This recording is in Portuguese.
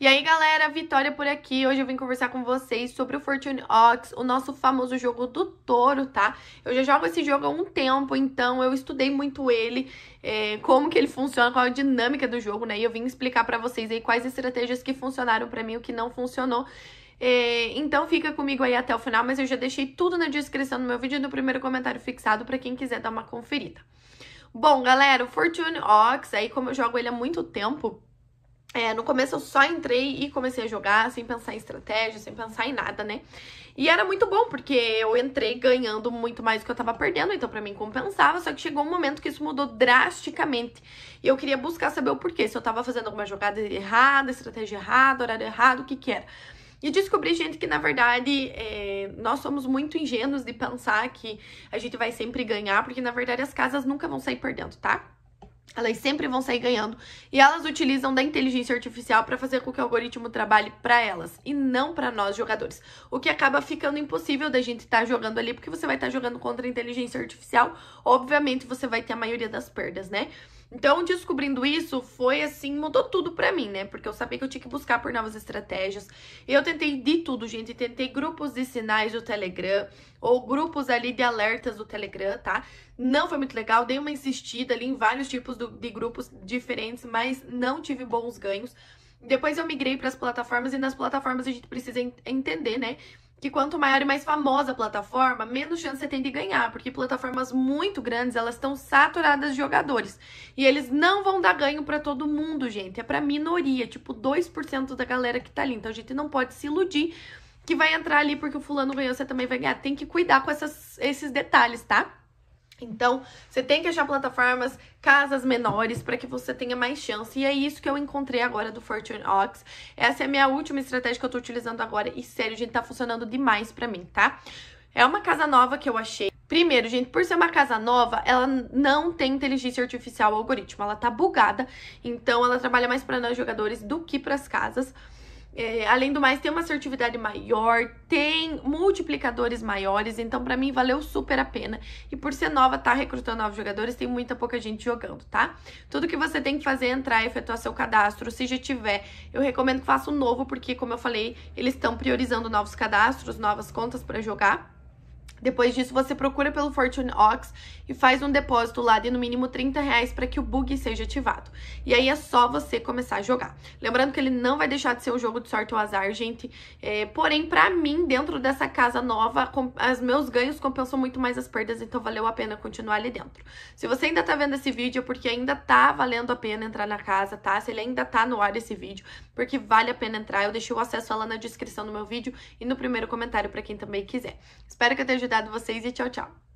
E aí, galera, Vitória por aqui. Hoje eu vim conversar com vocês sobre o Fortune Ox, o nosso famoso jogo do touro, tá? Eu já jogo esse jogo há um tempo, então eu estudei muito ele, é, como que ele funciona, qual a dinâmica do jogo, né? E eu vim explicar para vocês aí quais estratégias que funcionaram para mim, o que não funcionou. É, então fica comigo aí até o final, mas eu já deixei tudo na descrição do meu vídeo e no primeiro comentário fixado para quem quiser dar uma conferida. Bom, galera, o Fortune Ox, aí como eu jogo ele há muito tempo, é, no começo eu só entrei e comecei a jogar sem pensar em estratégia, sem pensar em nada, né? E era muito bom, porque eu entrei ganhando muito mais do que eu tava perdendo, então para mim compensava, só que chegou um momento que isso mudou drasticamente. E eu queria buscar saber o porquê, se eu tava fazendo alguma jogada errada, estratégia errada, horário errado, o que que era. E descobri, gente, que na verdade é, nós somos muito ingênuos de pensar que a gente vai sempre ganhar, porque na verdade as casas nunca vão sair perdendo, tá? Elas sempre vão sair ganhando e elas utilizam da inteligência artificial para fazer com que o algoritmo trabalhe para elas e não para nós jogadores. O que acaba ficando impossível da gente estar tá jogando ali, porque você vai estar tá jogando contra a inteligência artificial, obviamente você vai ter a maioria das perdas, né? Então, descobrindo isso foi assim, mudou tudo pra mim, né? Porque eu sabia que eu tinha que buscar por novas estratégias. Eu tentei de tudo, gente. Tentei grupos de sinais do Telegram ou grupos ali de alertas do Telegram, tá? Não foi muito legal, dei uma insistida ali em vários tipos do, de grupos diferentes, mas não tive bons ganhos. Depois eu migrei para as plataformas e nas plataformas a gente precisa entender, né? que quanto maior e mais famosa a plataforma, menos chance você tem de ganhar, porque plataformas muito grandes, elas estão saturadas de jogadores. E eles não vão dar ganho para todo mundo, gente. É para minoria, tipo 2% da galera que tá ali. Então a gente não pode se iludir que vai entrar ali porque o fulano ganhou, você também vai ganhar. Tem que cuidar com essas, esses detalhes, tá? Então, você tem que achar plataformas, casas menores, para que você tenha mais chance. E é isso que eu encontrei agora do Fortune Ox. Essa é a minha última estratégia que eu tô utilizando agora. E sério, gente, tá funcionando demais pra mim, tá? É uma casa nova que eu achei. Primeiro, gente, por ser uma casa nova, ela não tem inteligência artificial algoritmo. Ela tá bugada, então ela trabalha mais para nós jogadores do que para as casas. É, além do mais, tem uma assertividade maior, tem multiplicadores maiores, então para mim valeu super a pena. E por ser nova, tá recrutando novos jogadores, tem muita pouca gente jogando, tá? Tudo que você tem que fazer é entrar e efetuar seu cadastro. Se já tiver, eu recomendo que faça um novo, porque como eu falei, eles estão priorizando novos cadastros, novas contas para jogar. Depois disso, você procura pelo Fortune Ox e faz um depósito lá de no mínimo 30 reais para que o bug seja ativado. E aí é só você começar a jogar. Lembrando que ele não vai deixar de ser um jogo de sorte ou azar, gente. É, porém, para mim, dentro dessa casa nova, com, as meus ganhos compensam muito mais as perdas, então valeu a pena continuar ali dentro. Se você ainda tá vendo esse vídeo, é porque ainda tá valendo a pena entrar na casa, tá? Se ele ainda tá no ar esse vídeo, porque vale a pena entrar. Eu deixei o acesso lá na descrição do meu vídeo e no primeiro comentário para quem também quiser. Espero que eu esteja ajudado vocês e tchau, tchau!